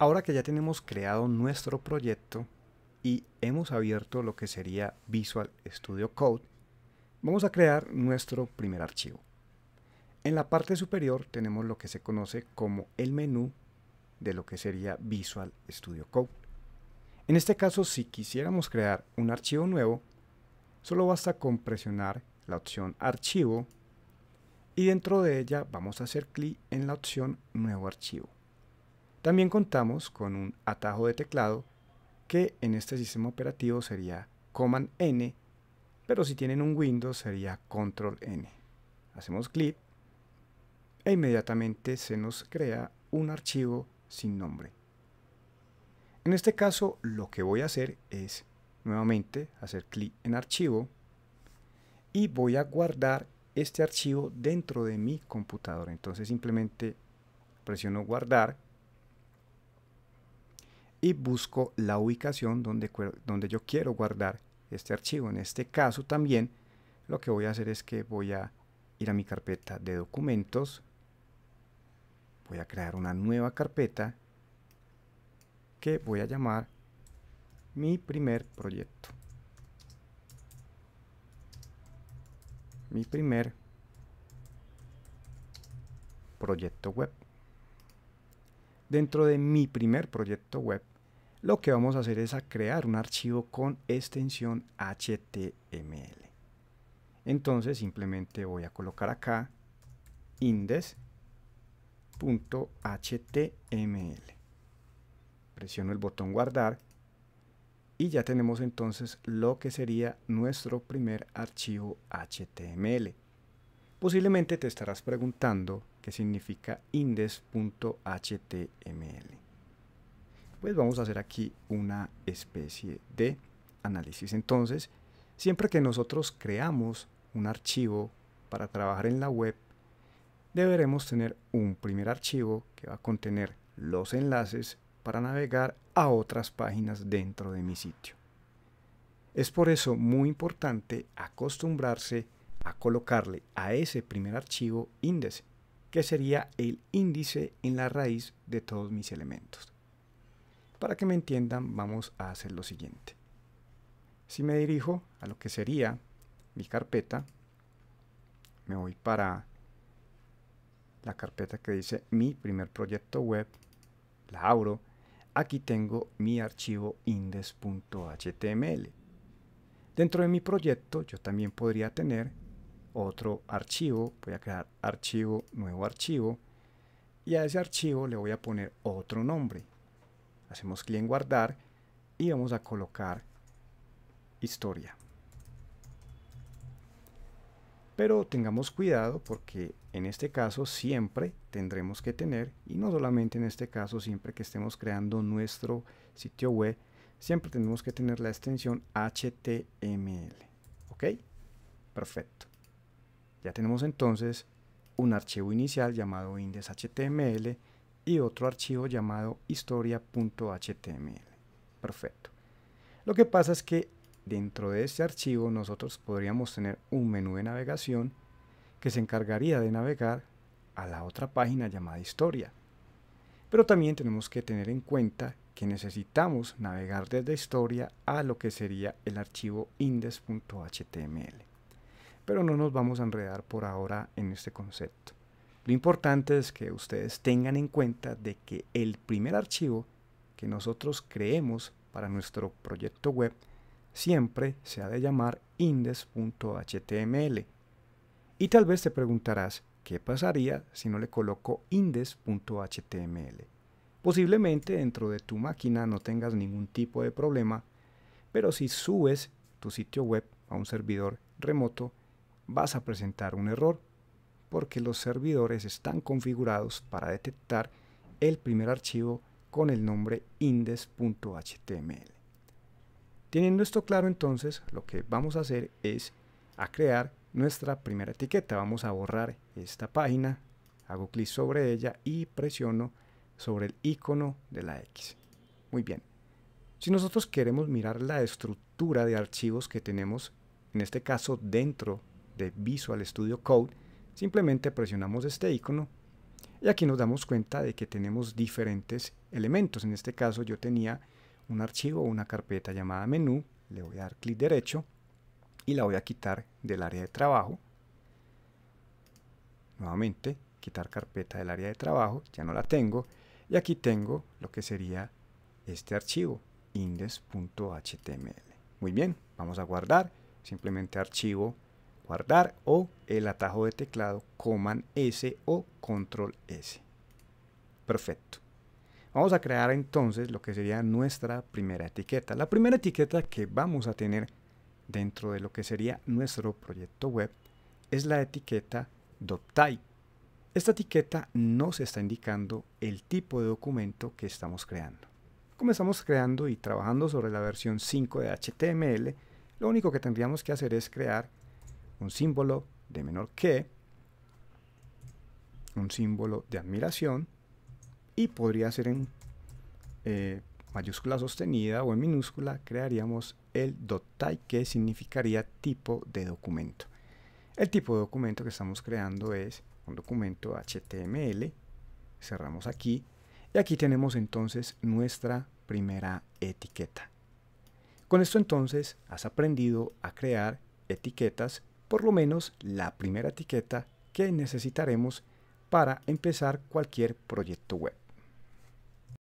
Ahora que ya tenemos creado nuestro proyecto y hemos abierto lo que sería Visual Studio Code, vamos a crear nuestro primer archivo. En la parte superior tenemos lo que se conoce como el menú de lo que sería Visual Studio Code. En este caso, si quisiéramos crear un archivo nuevo, solo basta con presionar la opción Archivo y dentro de ella vamos a hacer clic en la opción Nuevo archivo. También contamos con un atajo de teclado que en este sistema operativo sería Command N, pero si tienen un Windows sería Control N. Hacemos clic e inmediatamente se nos crea un archivo sin nombre. En este caso lo que voy a hacer es nuevamente hacer clic en archivo y voy a guardar este archivo dentro de mi computadora. Entonces simplemente presiono guardar y busco la ubicación donde, donde yo quiero guardar este archivo. En este caso también lo que voy a hacer es que voy a ir a mi carpeta de documentos, voy a crear una nueva carpeta que voy a llamar mi primer proyecto. Mi primer proyecto web dentro de mi primer proyecto web, lo que vamos a hacer es a crear un archivo con extensión HTML. Entonces simplemente voy a colocar acá index.html. Presiono el botón guardar y ya tenemos entonces lo que sería nuestro primer archivo HTML. Posiblemente te estarás preguntando qué significa index.html. Pues vamos a hacer aquí una especie de análisis. Entonces, siempre que nosotros creamos un archivo para trabajar en la web, deberemos tener un primer archivo que va a contener los enlaces para navegar a otras páginas dentro de mi sitio. Es por eso muy importante acostumbrarse a colocarle a ese primer archivo índice, que sería el índice en la raíz de todos mis elementos. Para que me entiendan, vamos a hacer lo siguiente. Si me dirijo a lo que sería mi carpeta, me voy para la carpeta que dice mi primer proyecto web, la abro, aquí tengo mi archivo index.html. Dentro de mi proyecto yo también podría tener otro archivo, voy a crear archivo, nuevo archivo, y a ese archivo le voy a poner otro nombre. Hacemos clic en guardar y vamos a colocar historia. Pero tengamos cuidado porque en este caso siempre tendremos que tener, y no solamente en este caso, siempre que estemos creando nuestro sitio web, siempre tenemos que tener la extensión HTML. ¿Ok? Perfecto. Ya tenemos entonces un archivo inicial llamado index.html y otro archivo llamado historia.html. Perfecto. Lo que pasa es que dentro de este archivo nosotros podríamos tener un menú de navegación que se encargaría de navegar a la otra página llamada historia. Pero también tenemos que tener en cuenta que necesitamos navegar desde historia a lo que sería el archivo index.html pero no nos vamos a enredar por ahora en este concepto. Lo importante es que ustedes tengan en cuenta de que el primer archivo que nosotros creemos para nuestro proyecto web siempre se ha de llamar index.html. Y tal vez te preguntarás, ¿qué pasaría si no le coloco index.html? Posiblemente dentro de tu máquina no tengas ningún tipo de problema, pero si subes tu sitio web a un servidor remoto, vas a presentar un error porque los servidores están configurados para detectar el primer archivo con el nombre index.html. Teniendo esto claro entonces, lo que vamos a hacer es a crear nuestra primera etiqueta. Vamos a borrar esta página, hago clic sobre ella y presiono sobre el icono de la X. Muy bien. Si nosotros queremos mirar la estructura de archivos que tenemos, en este caso dentro de Visual Studio Code, simplemente presionamos este icono y aquí nos damos cuenta de que tenemos diferentes elementos. En este caso yo tenía un archivo o una carpeta llamada menú, le voy a dar clic derecho y la voy a quitar del área de trabajo. Nuevamente, quitar carpeta del área de trabajo, ya no la tengo. Y aquí tengo lo que sería este archivo, index.html. Muy bien, vamos a guardar, simplemente archivo guardar o el atajo de teclado Command S o Control S. Perfecto. Vamos a crear entonces lo que sería nuestra primera etiqueta. La primera etiqueta que vamos a tener dentro de lo que sería nuestro proyecto web es la etiqueta .type. Esta etiqueta nos está indicando el tipo de documento que estamos creando. Como estamos creando y trabajando sobre la versión 5 de HTML, lo único que tendríamos que hacer es crear un símbolo de menor que, un símbolo de admiración, y podría ser en eh, mayúscula sostenida o en minúscula, crearíamos el dotai que significaría tipo de documento. El tipo de documento que estamos creando es un documento HTML, cerramos aquí, y aquí tenemos entonces nuestra primera etiqueta. Con esto entonces has aprendido a crear etiquetas por lo menos la primera etiqueta que necesitaremos para empezar cualquier proyecto web.